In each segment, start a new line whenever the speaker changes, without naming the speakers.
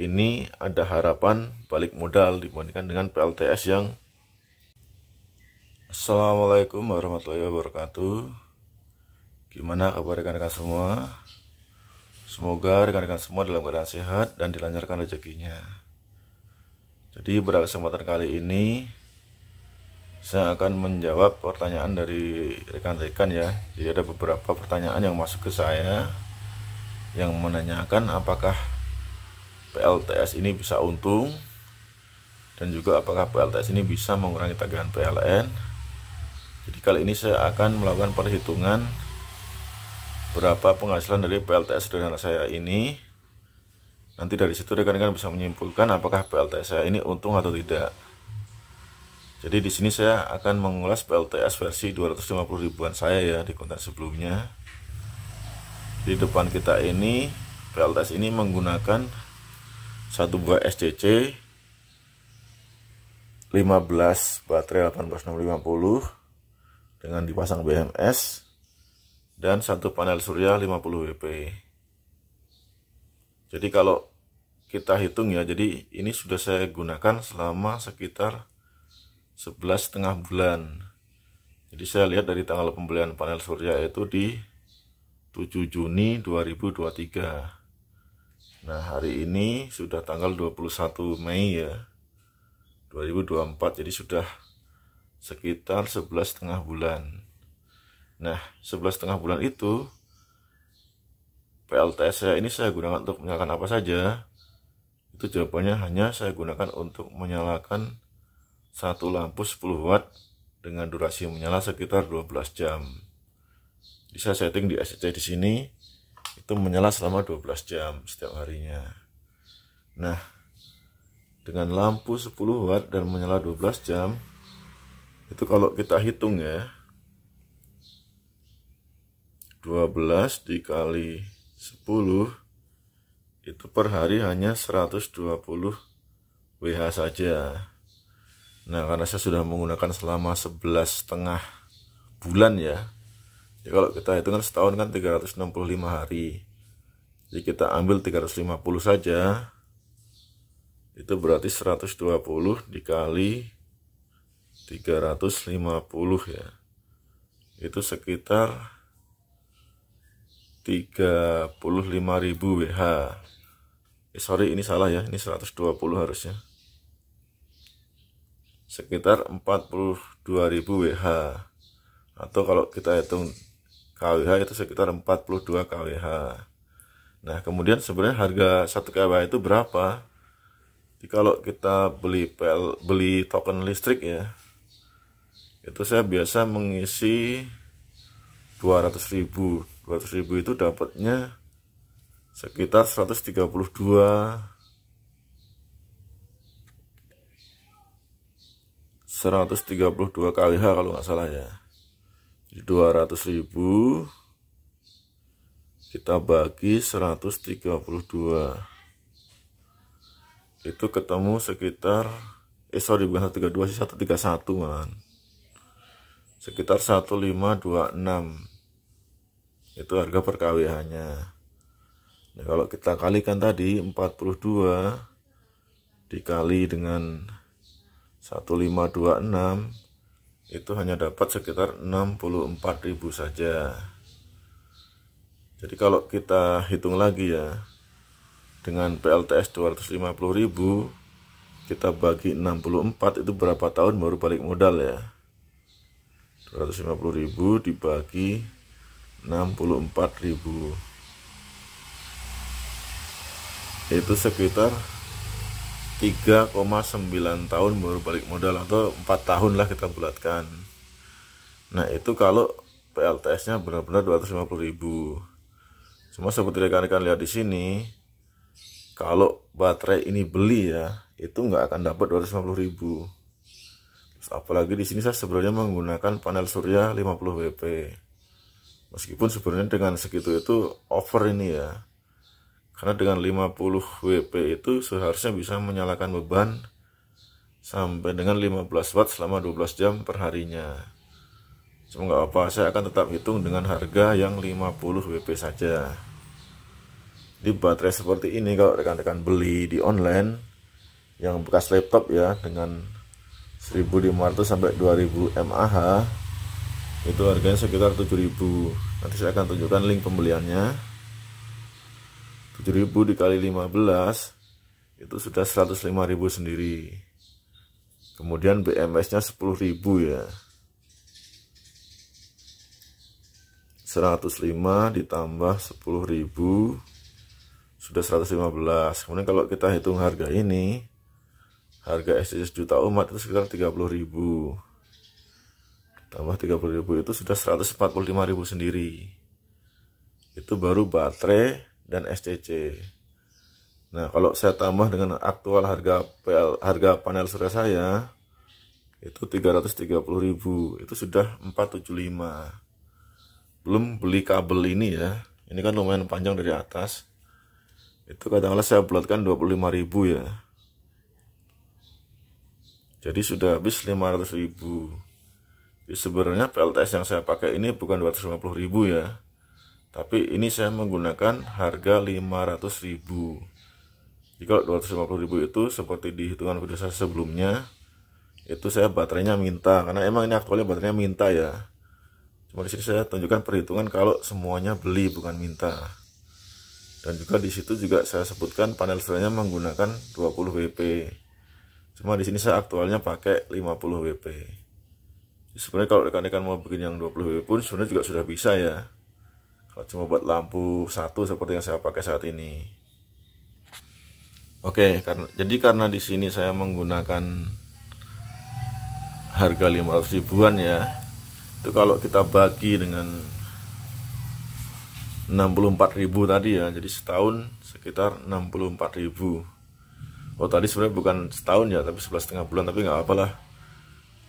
ini ada harapan balik modal dibandingkan dengan PLTS yang Assalamualaikum warahmatullahi wabarakatuh Gimana kabar rekan-rekan semua Semoga rekan-rekan semua dalam keadaan sehat dan dilancarkan rezekinya Jadi pada kesempatan kali ini Saya akan menjawab pertanyaan dari rekan-rekan ya Jadi ada beberapa pertanyaan yang masuk ke saya Yang menanyakan apakah PLTS ini bisa untung dan juga apakah PLTS ini bisa mengurangi tagihan PLN jadi kali ini saya akan melakukan perhitungan berapa penghasilan dari PLTS sederhana saya ini nanti dari situ rekan-rekan bisa menyimpulkan apakah PLTS saya ini untung atau tidak jadi di sini saya akan mengulas PLTS versi 250 ribuan saya ya di konten sebelumnya di depan kita ini PLTS ini menggunakan satu buah SCC 15 baterai 18650 dengan dipasang BMS dan satu panel surya 50 WP. Jadi kalau kita hitung ya, jadi ini sudah saya gunakan selama sekitar 11 setengah bulan. Jadi saya lihat dari tanggal pembelian panel surya itu di 7 Juni 2023. Nah, hari ini sudah tanggal 21 Mei ya. 2024 jadi sudah sekitar 11 setengah bulan. Nah, 11 setengah bulan itu PLTS saya ini saya gunakan untuk menyalakan apa saja. Itu jawabannya hanya saya gunakan untuk menyalakan satu lampu 10 watt dengan durasi menyala sekitar 12 jam. Bisa setting di SC di sini itu menyala selama 12 jam setiap harinya nah dengan lampu 10 watt dan menyala 12 jam itu kalau kita hitung ya 12 dikali 10 itu per hari hanya 120 WH saja nah karena saya sudah menggunakan selama 11 setengah bulan ya ya kalau kita hitung kan setahun kan 365 hari jadi kita ambil 350 saja itu berarti 120 dikali 350 ya itu sekitar 35.000 WH eh, sorry ini salah ya ini 120 harusnya sekitar 42.000 WH atau kalau kita hitung kWh itu sekitar 42 kWh nah kemudian sebenarnya harga 1 kWh itu berapa jadi kalau kita beli PL, beli token listrik ya itu saya biasa mengisi 200.000. ribu 200 ribu itu dapatnya sekitar 132 132 kWh kalau nggak salah ya 200 ribu kita bagi 132 itu ketemu sekitar eh sorry bukan 132 sih 131 malahan sekitar 1526 itu harga per KWH nya nah, kalau kita kalikan tadi 42 dikali dengan 1526 itu hanya dapat sekitar 64.000 saja jadi kalau kita hitung lagi ya dengan PLTS 250.000 kita bagi 64 itu berapa tahun baru balik modal ya 250.000 dibagi 64.000 itu sekitar 3,9 tahun baru balik modal atau 4 tahun lah kita bulatkan nah itu kalau PLTS nya benar-benar 250 ribu cuma seperti rekan-rekan lihat di sini kalau baterai ini beli ya itu nggak akan dapat 250 ribu Terus apalagi di sini saya sebenarnya menggunakan panel surya 50 WP meskipun sebenarnya dengan segitu itu over ini ya karena dengan 50 WP itu seharusnya bisa menyalakan beban sampai dengan 15 watt selama 12 jam perharinya cuma nggak apa saya akan tetap hitung dengan harga yang 50 WP saja di baterai seperti ini kalau rekan-rekan beli di online yang bekas laptop ya dengan 1500 sampai 2000 mAh itu harganya sekitar 7000 nanti saya akan tunjukkan link pembeliannya 7000 dikali 15 itu sudah 105.000 sendiri. Kemudian BMS-nya 10.000 ya. 105 ditambah 10.000 sudah 115. Kemudian kalau kita hitung harga ini, harga SCS juta umat itu sekitar 30.000. Tambah 30.000 itu sudah 145.000 sendiri. Itu baru baterai dan STC. Nah, kalau saya tambah dengan aktual harga PL, harga panel surya saya itu 330.000, itu sudah 475. Belum beli kabel ini ya. Ini kan lumayan panjang dari atas. Itu kadang-kadang saya bulatkan 25.000 ya. Jadi sudah habis 500.000. sebenarnya PLTS yang saya pakai ini bukan 250.000 ya tapi ini saya menggunakan harga 500.000 jika ribu itu seperti di hitungan video saya sebelumnya itu saya baterainya minta karena emang ini aktualnya baterainya minta ya cuma di sini saya tunjukkan perhitungan kalau semuanya beli bukan minta dan juga di situ juga saya sebutkan panel surya menggunakan 20 WP cuma di sini saya aktualnya pakai 50 WP sebenarnya kalau rekan-rekan mau bikin yang 20 WP pun sebenarnya juga sudah bisa ya cuma buat lampu satu seperti yang saya pakai saat ini oke karena jadi karena di sini saya menggunakan harga 500 ribuan ya itu kalau kita bagi dengan 64 ribu tadi ya jadi setahun sekitar 64 ribu Oh tadi sebenarnya bukan setahun ya tapi sebelas setengah bulan tapi nggak apalah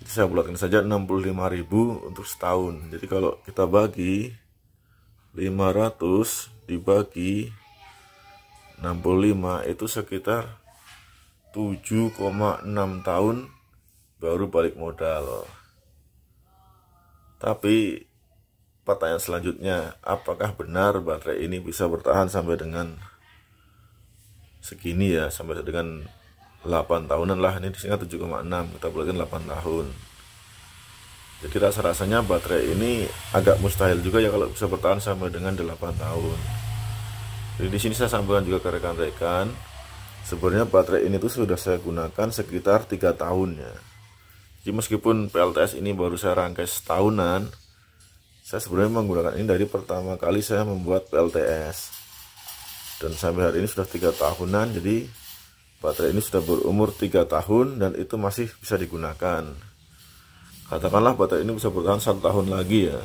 itu saya bulatkan saja 65 ribu untuk setahun jadi kalau kita bagi 500 dibagi 65 itu sekitar 7,6 tahun baru balik modal tapi pertanyaan selanjutnya apakah benar baterai ini bisa bertahan sampai dengan segini ya sampai dengan 8 tahunan lah ini di sini 7,6 kita berikan 8 tahun jadi rasa-rasanya baterai ini agak mustahil juga ya kalau bisa bertahan sampai dengan 8 tahun jadi di sini saya sampaikan juga ke rekan-rekan sebenarnya baterai ini tuh sudah saya gunakan sekitar 3 tahun ya jadi meskipun PLTS ini baru saya rangkai setahunan saya sebenarnya menggunakan ini dari pertama kali saya membuat PLTS dan sampai hari ini sudah 3 tahunan jadi baterai ini sudah berumur 3 tahun dan itu masih bisa digunakan katakanlah batak ini bisa bertahan satu tahun lagi ya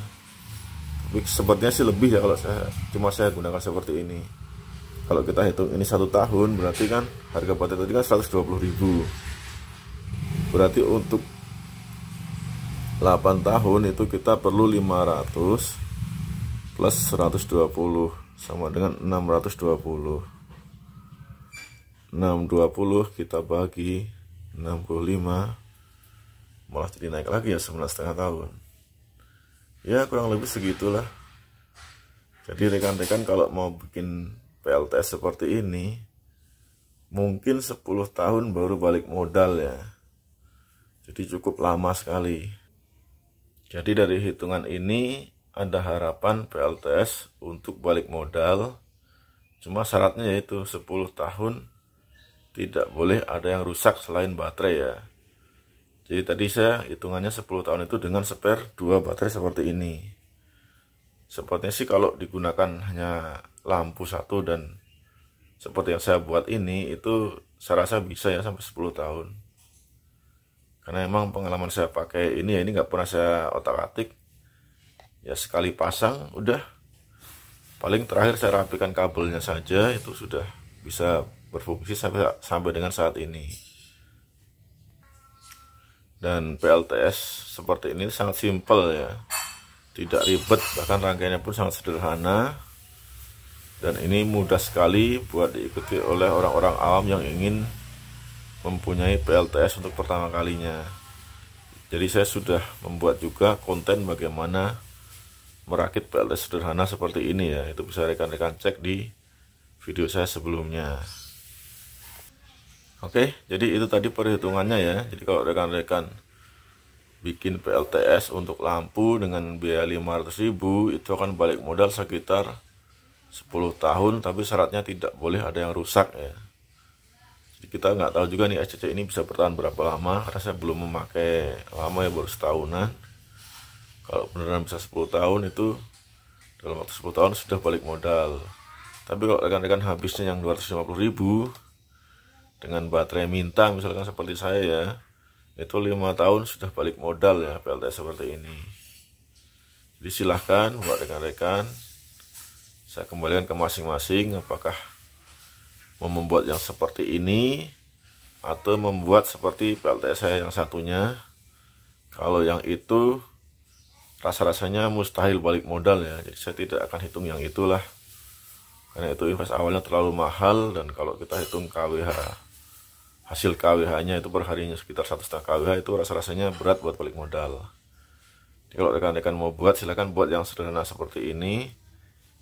tapi sepertinya sih lebih ya kalau saya cuma saya gunakan seperti ini kalau kita hitung ini satu tahun berarti kan harga batik tadi kan 120 ribu berarti untuk 8 tahun itu kita perlu 500 plus 120 sama dengan 620 620 kita bagi 65 malah jadi naik lagi ya sembilan setengah tahun ya kurang lebih segitulah jadi rekan-rekan kalau mau bikin PLTS seperti ini mungkin 10 tahun baru balik modal ya jadi cukup lama sekali jadi dari hitungan ini ada harapan PLTS untuk balik modal cuma syaratnya yaitu 10 tahun tidak boleh ada yang rusak selain baterai ya jadi tadi saya hitungannya 10 tahun itu dengan spare 2 baterai seperti ini. Sepertinya sih kalau digunakan hanya lampu satu dan seperti yang saya buat ini itu saya rasa bisa ya sampai 10 tahun. Karena emang pengalaman saya pakai ini ya ini nggak pernah saya otak-atik. Ya sekali pasang udah paling terakhir saya rapikan kabelnya saja itu sudah bisa berfungsi sampai sampai dengan saat ini dan PLTS seperti ini sangat simpel ya tidak ribet bahkan rangkaiannya pun sangat sederhana dan ini mudah sekali buat diikuti oleh orang-orang awam yang ingin mempunyai PLTS untuk pertama kalinya jadi saya sudah membuat juga konten bagaimana merakit PLTS sederhana seperti ini ya itu bisa rekan-rekan cek di video saya sebelumnya Oke, jadi itu tadi perhitungannya ya. Jadi kalau rekan-rekan bikin PLTS untuk lampu dengan biaya 500.000 itu akan balik modal sekitar 10 tahun tapi syaratnya tidak boleh ada yang rusak ya. Jadi kita nggak tahu juga nih SCC ini bisa bertahan berapa lama karena saya belum memakai lama ya baru setahunan. Kalau beneran bisa 10 tahun itu dalam waktu 10 tahun sudah balik modal. Tapi kalau rekan-rekan habisnya yang 250 ribu dengan baterai minta misalkan seperti saya ya itu lima tahun sudah balik modal ya PLTS seperti ini jadi silahkan buat rekan-rekan saya kembalikan ke masing-masing apakah mau membuat yang seperti ini atau membuat seperti PLTS saya yang satunya kalau yang itu rasa-rasanya mustahil balik modal ya jadi saya tidak akan hitung yang itulah karena itu invest awalnya terlalu mahal dan kalau kita hitung KWH hasil KWH-nya itu perharinya sekitar satu setengah KWH itu rasa-rasanya berat buat balik modal. Jadi kalau rekan-rekan mau buat silahkan buat yang sederhana seperti ini.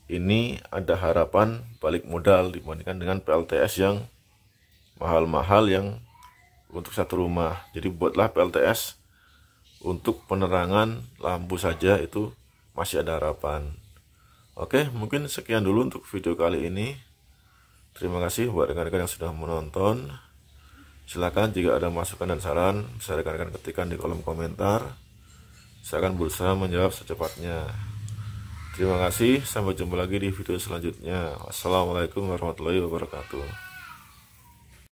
Ini ada harapan balik modal dibandingkan dengan PLTS yang mahal-mahal yang untuk satu rumah. Jadi buatlah PLTS untuk penerangan lampu saja itu masih ada harapan. Oke, mungkin sekian dulu untuk video kali ini. Terima kasih buat rekan-rekan yang sudah menonton. Silakan jika ada masukan dan saran bisa rekan-rekan ketikkan di kolom komentar. Saya akan berusaha menjawab secepatnya. Terima kasih, sampai jumpa lagi di video selanjutnya. Wassalamualaikum warahmatullahi wabarakatuh.